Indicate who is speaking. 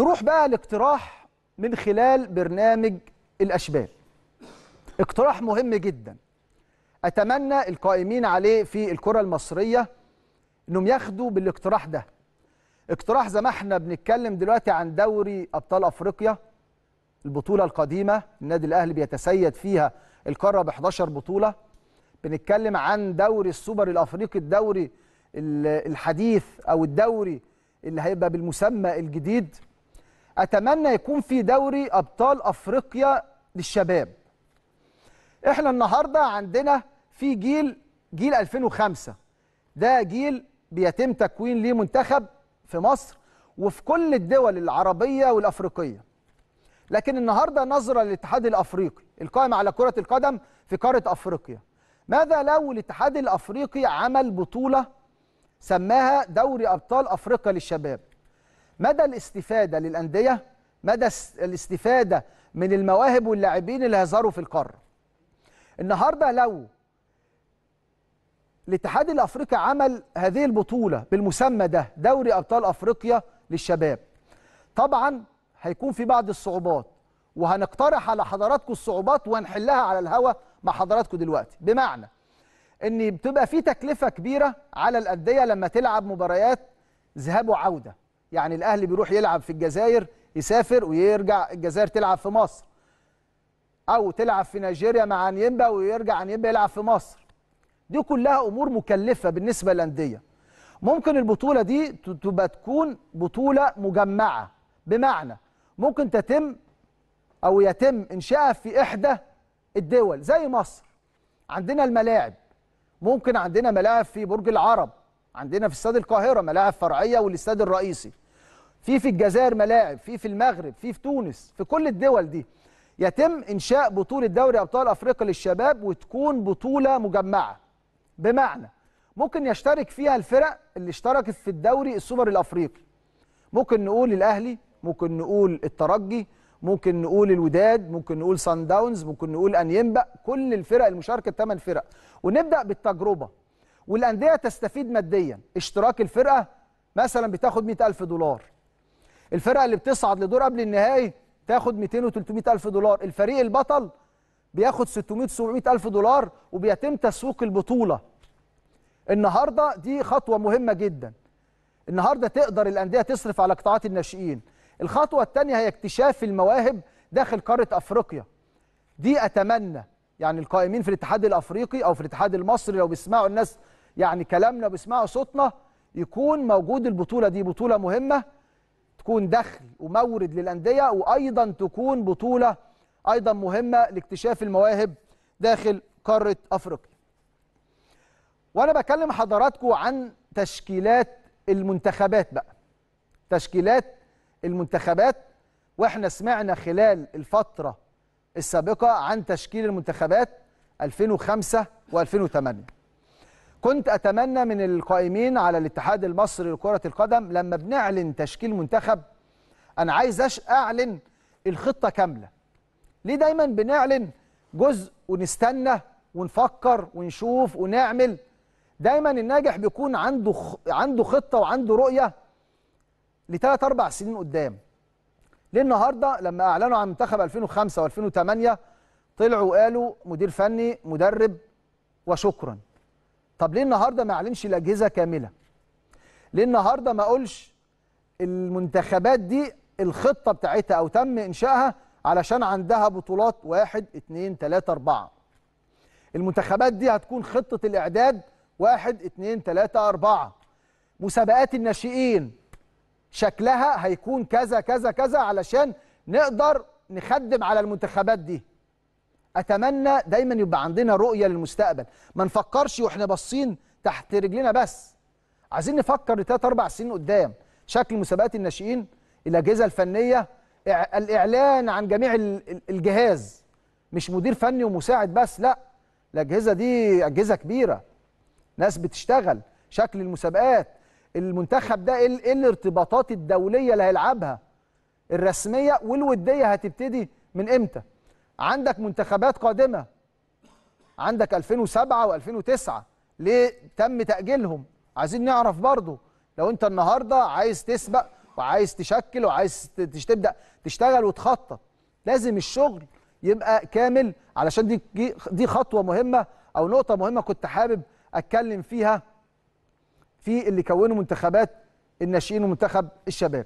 Speaker 1: نروح بقى لاقتراح من خلال برنامج الأشبال اقتراح مهم جدا أتمنى القائمين عليه في الكرة المصرية أنهم ياخدوا بالاقتراح ده اقتراح زي ما احنا بنتكلم دلوقتي عن دوري أبطال أفريقيا البطولة القديمة النادي الأهلي بيتسيد فيها القارة ب 11 بطولة بنتكلم عن دوري السوبر الأفريقي الدوري الحديث أو الدوري اللي هيبقى بالمسمى الجديد اتمنى يكون في دوري ابطال افريقيا للشباب احنا النهارده عندنا في جيل جيل 2005 ده جيل بيتم تكوين ليه منتخب في مصر وفي كل الدول العربيه والافريقيه لكن النهارده نظره للاتحاد الافريقي القائم على كره القدم في قاره افريقيا ماذا لو الاتحاد الافريقي عمل بطوله سماها دوري ابطال افريقيا للشباب مدى الاستفادة للأندية مدى الاستفادة من المواهب واللاعبين اللي هيظهروا في القارة النهاردة لو الاتحاد الافريقي عمل هذه البطوله بالمسمى ده دوري ابطال افريقيا للشباب طبعا هيكون في بعض الصعوبات وهنقترح على حضراتكم الصعوبات وهنحلها على الهوا مع حضراتكم دلوقتي بمعنى ان بتبقى في تكلفه كبيره على الانديه لما تلعب مباريات ذهاب وعوده يعني الاهلي بيروح يلعب في الجزائر يسافر ويرجع الجزائر تلعب في مصر او تلعب في نيجيريا مع انيمبا ويرجع انيمبا يلعب في مصر دي كلها امور مكلفه بالنسبه للانديه ممكن البطوله دي تبقى تكون بطوله مجمعه بمعنى ممكن تتم او يتم انشائها في احدى الدول زي مصر عندنا الملاعب ممكن عندنا ملاعب في برج العرب عندنا في استاد القاهره ملاعب فرعيه والاستاد الرئيسي في في الجزائر ملاعب في في المغرب في في تونس في كل الدول دي يتم انشاء بطوله دوري ابطال افريقيا للشباب وتكون بطوله مجمعه بمعنى ممكن يشترك فيها الفرق اللي اشتركت في الدوري السوبر الافريقي ممكن نقول الاهلي ممكن نقول الترجي ممكن نقول الوداد ممكن نقول سان داونز ممكن نقول ان ينبا كل الفرق المشاركه الثمان فرق ونبدا بالتجربه والانديه تستفيد ماديا اشتراك الفرقه مثلا بتاخد 100000 دولار الفرقه اللي بتصعد لدور قبل النهائي تاخد 200 و300 الف دولار الفريق البطل بياخد 600 700 الف دولار وبيتم تسويق البطوله النهارده دي خطوه مهمه جدا النهارده تقدر الانديه تصرف على قطاعات الناشئين الخطوه الثانيه هي اكتشاف المواهب داخل قاره افريقيا دي اتمنى يعني القائمين في الاتحاد الافريقي او في الاتحاد المصري لو بيسمعوا الناس يعني كلامنا بيسمعه صوتنا يكون موجود البطوله دي بطوله مهمه تكون دخل ومورد للانديه وايضا تكون بطوله ايضا مهمه لاكتشاف المواهب داخل قاره افريقيا. وانا بكلم حضراتكم عن تشكيلات المنتخبات بقى. تشكيلات المنتخبات واحنا سمعنا خلال الفتره السابقه عن تشكيل المنتخبات 2005 و2008. كنت أتمنى من القائمين على الاتحاد المصري لكرة القدم لما بنعلن تشكيل منتخب أنا عايز أعلن الخطة كاملة ليه دايما بنعلن جزء ونستنى ونفكر ونشوف ونعمل دايما الناجح بيكون عنده عنده خطه وعنده رؤيه لثلاث اربع سنين قدام ليه النهارده لما اعلنوا عن منتخب 2005 و2008 طلعوا وقالوا مدير فني مدرب وشكرا طب ليه النهارده ما اعلنش الاجهزه كامله ليه النهارده ما اقولش المنتخبات دي الخطه بتاعتها او تم انشائها علشان عندها بطولات واحد اتنين تلاته اربعه المنتخبات دي هتكون خطه الاعداد واحد اتنين تلاته اربعه مسابقات الناشئين شكلها هيكون كذا كذا كذا علشان نقدر نخدم على المنتخبات دي اتمنى دايما يبقى عندنا رؤيه للمستقبل ما نفكرش واحنا باصين تحت رجلنا بس عايزين نفكر لثلاث اربع سنين قدام شكل مسابقات الناشئين الاجهزه الفنيه الاعلان عن جميع الجهاز مش مدير فني ومساعد بس لا الاجهزه دي اجهزه كبيره ناس بتشتغل شكل المسابقات المنتخب ده ايه, إيه الارتباطات الدوليه اللي هيلعبها الرسميه والوديه هتبتدي من امتى عندك منتخبات قادمه عندك 2007 و2009 ليه تم تاجيلهم عايزين نعرف برضه لو انت النهارده عايز تسبق وعايز تشكل وعايز تبدا تشتغل وتخطط لازم الشغل يبقى كامل علشان دي دي خطوه مهمه او نقطه مهمه كنت حابب اتكلم فيها في اللي كونوا منتخبات الناشئين ومنتخب الشباب